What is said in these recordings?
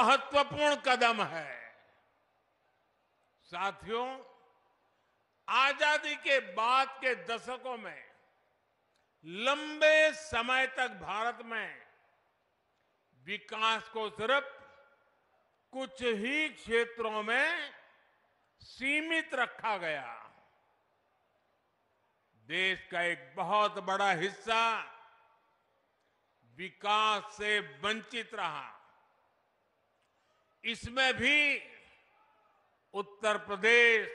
महत्वपूर्ण कदम है साथियों आजादी के बाद के दशकों में लंबे समय तक भारत में विकास को सिर्फ कुछ ही क्षेत्रों में सीमित रखा गया देश का एक बहुत बड़ा हिस्सा विकास से वंचित रहा इसमें भी उत्तर प्रदेश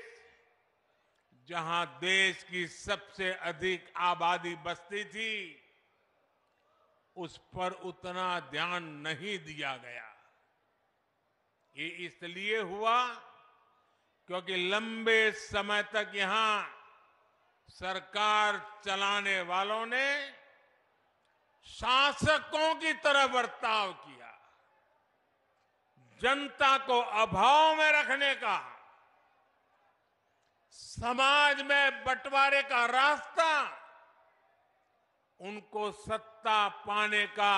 जहां देश की सबसे अधिक आबादी बस्ती थी उस पर उतना ध्यान नहीं दिया गया ये इसलिए हुआ क्योंकि लंबे समय तक यहां सरकार चलाने वालों ने शासकों की तरह बर्ताव किया जनता को अभाव में रखने का समाज में बंटवारे का रास्ता उनको सत्ता पाने का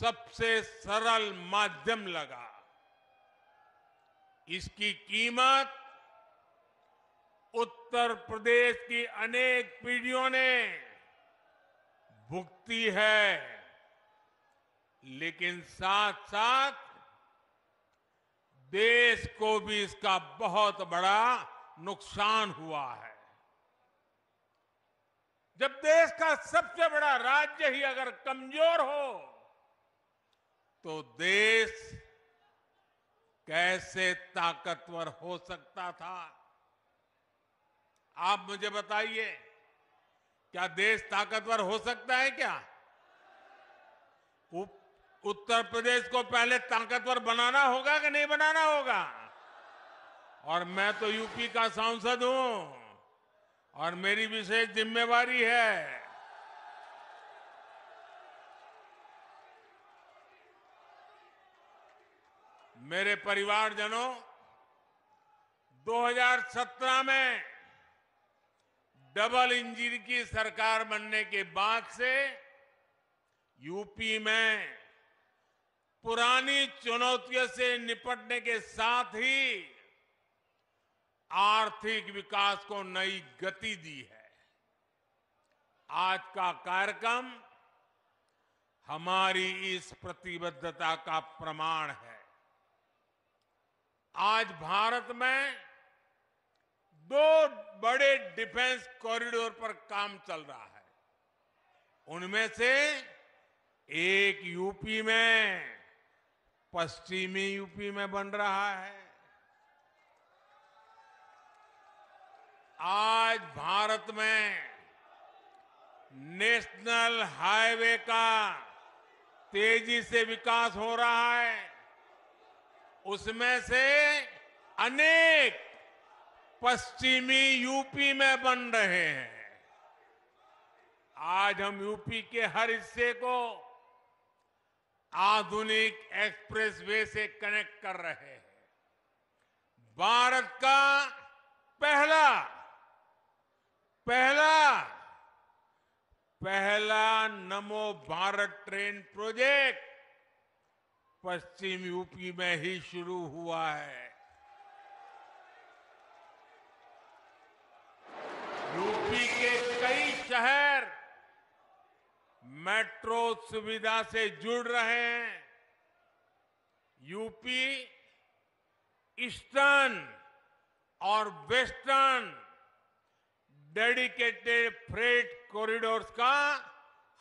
सबसे सरल माध्यम लगा इसकी कीमत उत्तर प्रदेश की अनेक पीढ़ियों ने भुगती है लेकिन साथ साथ देश को भी इसका बहुत बड़ा नुकसान हुआ है जब देश का सबसे बड़ा राज्य ही अगर कमजोर हो तो देश कैसे ताकतवर हो सकता था आप मुझे बताइए क्या देश ताकतवर हो सकता है क्या उत्तर प्रदेश को पहले ताकतवर बनाना होगा कि नहीं बनाना होगा और मैं तो यूपी का सांसद हूं और मेरी विशेष जिम्मेवारी है मेरे परिवारजनों 2017 में डबल इंजन की सरकार बनने के बाद से यूपी में पुरानी चुनौतियों से निपटने के साथ ही आर्थिक विकास को नई गति दी है आज का कार्यक्रम हमारी इस प्रतिबद्धता का प्रमाण है आज भारत में दो बड़े डिफेंस कॉरिडोर पर काम चल रहा है उनमें से एक यूपी में पश्चिमी यूपी में बन रहा है आज भारत में नेशनल हाईवे का तेजी से विकास हो रहा है उसमें से अनेक पश्चिमी यूपी में बन रहे हैं आज हम यूपी के हर हिस्से को आधुनिक एक्सप्रेसवे से कनेक्ट कर रहे हैं भारत का पहला पहला पहला नमो भारत ट्रेन प्रोजेक्ट पश्चिम यूपी में ही शुरू हुआ है यूपी के कई शहर मेट्रो सुविधा से जुड़ रहे हैं यूपी ईस्टर्न और वेस्टर्न डेडिकेटेड फ्रेट कॉरिडोर्स का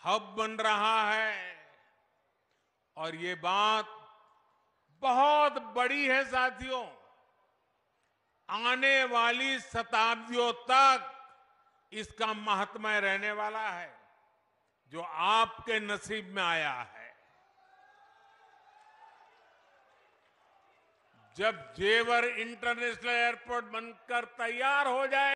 हब बन रहा है और ये बात बहुत बड़ी है साथियों आने वाली शताब्दियों तक इसका महात्मा रहने वाला है जो आपके नसीब में आया है जब जेवर इंटरनेशनल एयरपोर्ट बनकर तैयार हो जाए